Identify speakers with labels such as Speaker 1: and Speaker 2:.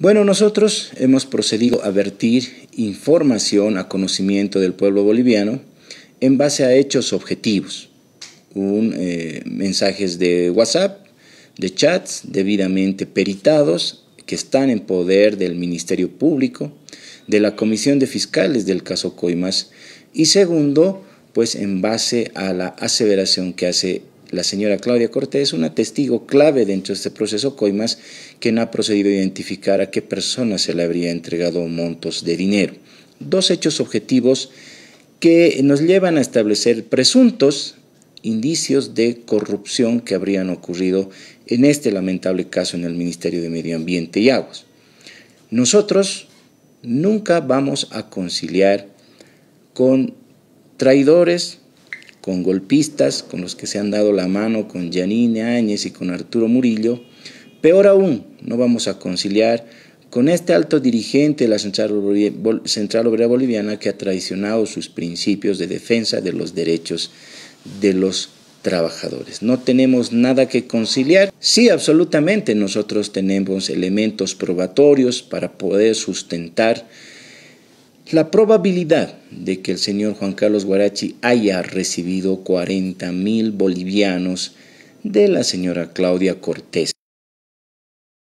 Speaker 1: Bueno, nosotros hemos procedido a vertir información a conocimiento del pueblo boliviano en base a hechos objetivos, un, eh, mensajes de WhatsApp, de chats debidamente peritados que están en poder del Ministerio Público, de la Comisión de Fiscales del caso Coimas y segundo, pues en base a la aseveración que hace la señora Claudia Cortés, una testigo clave dentro de este proceso Coimas, quien ha procedido a identificar a qué persona se le habría entregado montos de dinero. Dos hechos objetivos que nos llevan a establecer presuntos indicios de corrupción que habrían ocurrido en este lamentable caso en el Ministerio de Medio Ambiente y Aguas. Nosotros nunca vamos a conciliar con traidores, con golpistas, con los que se han dado la mano, con Yanine Áñez y con Arturo Murillo. Peor aún, no vamos a conciliar con este alto dirigente de la Central Obrera Boliviana que ha traicionado sus principios de defensa de los derechos de los trabajadores. No tenemos nada que conciliar. Sí, absolutamente, nosotros tenemos elementos probatorios para poder sustentar la probabilidad de que el señor Juan Carlos Guarachi haya recibido 40 mil bolivianos de la señora Claudia Cortés